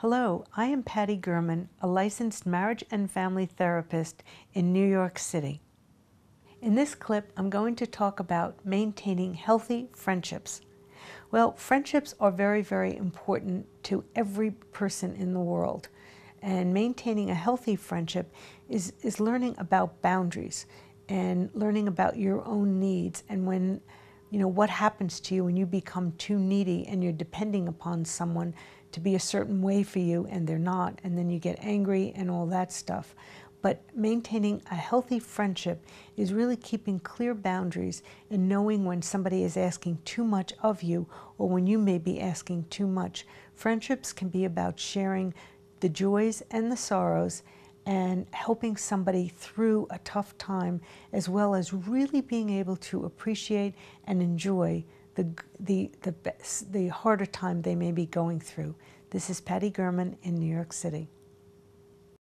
Hello, I am Patty Gurman, a licensed marriage and family therapist in New York City. In this clip, I'm going to talk about maintaining healthy friendships. Well, friendships are very, very important to every person in the world. And maintaining a healthy friendship is, is learning about boundaries and learning about your own needs. And when you know, what happens to you when you become too needy and you're depending upon someone to be a certain way for you and they're not, and then you get angry and all that stuff. But maintaining a healthy friendship is really keeping clear boundaries and knowing when somebody is asking too much of you or when you may be asking too much. Friendships can be about sharing the joys and the sorrows and helping somebody through a tough time, as well as really being able to appreciate and enjoy the, the, the, best, the harder time they may be going through. This is Patty Gurman in New York City.